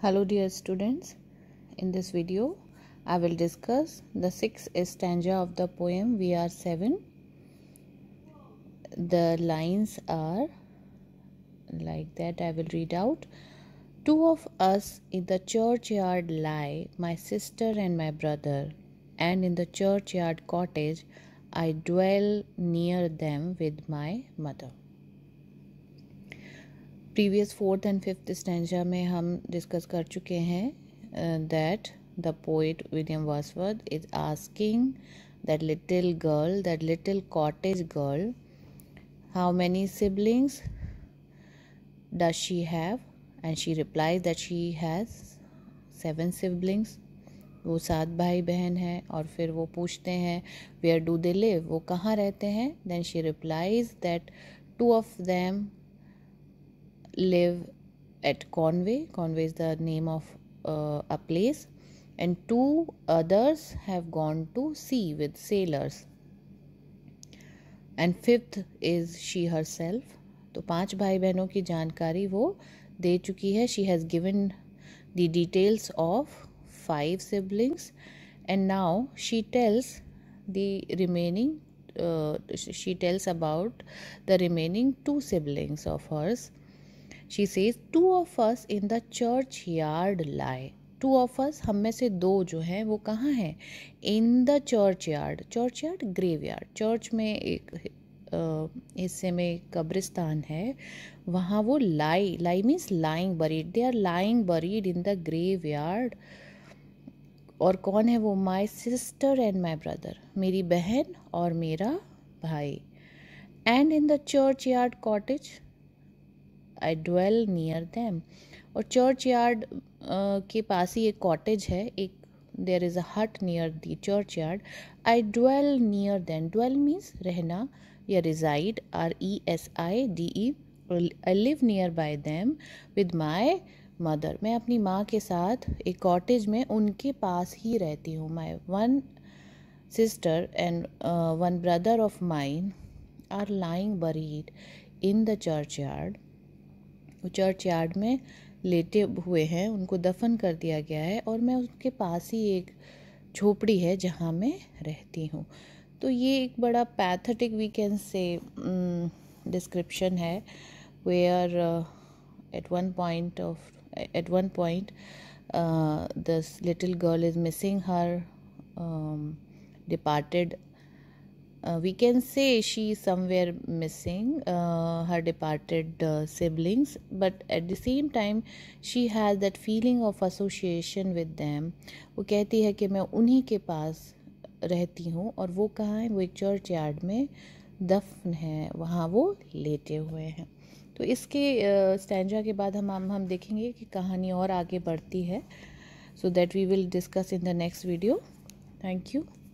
Hello dear students, in this video I will discuss the sixth stanza of the poem We Are Seven. The lines are like that I will read out. Two of us in the churchyard lie, my sister and my brother, and in the churchyard cottage I dwell near them with my mother. Previous fourth and fifth stanza में हम discuss कर चुके हैं that the poet William Wordsworth is asking that little girl that little cottage girl how many siblings does she have and she reply that she has seven siblings वो सात भाई बहन हैं और फिर वो पूछते हैं वेयर डू दे लिव वो कहाँ रहते हैं then she replies that two of them live at Conway. Conway is the name of uh, a place. And two others have gone to sea with sailors. And fifth is she herself. तो पांच भाई बहनों की जानकारी She has given the details of five siblings. And now she tells the remaining. Uh, she tells about the remaining two siblings of hers. She says two of us in the churchyard lie two of us हम में से दो जो हैं वो कहाँ हैं in the churchyard churchyard graveyard church में एक हिस्से में कब्रिस्तान है वहाँ वो lie lie means lying buried they are lying buried in the graveyard और कौन है वो my sister and my brother मेरी बहन और मेरा भाई and in the churchyard cottage I dwell near them और चर्च यार्ड के पास ही एक कॉटेज है एक देर is a hut near the churchyard I dwell near them dwell means रहना या reside R E S I D E I live near by them with my mother मैं अपनी माँ के साथ एक कॉटेज में उनके पास ही रहती हूँ my one sister and one brother of mine are lying buried in the churchyard वो चर्च यार्ड में लेटे हुए हैं उनको दफन कर दिया गया है और मैं उनके पास ही एक झोपड़ी है जहाँ मैं रहती हूँ तो ये एक बड़ा पैथेटिक वीकेंड से डिस्क्रिप्शन है where at one point of at one point this little girl is missing her departed Uh, we can say she is somewhere missing uh, her departed uh, siblings, but at the same time, she has that feeling of association with them. वो कहती है कि मैं उन्हीं के पास रहती हूँ और वो कहाँ हैं वो एक चर्च यार्ड में दफन है वहाँ वो लेटे हुए हैं तो इसके स्टैंजा के बाद हम हम हम देखेंगे कि कहानी और आगे बढ़ती है so that we will discuss in the next video thank you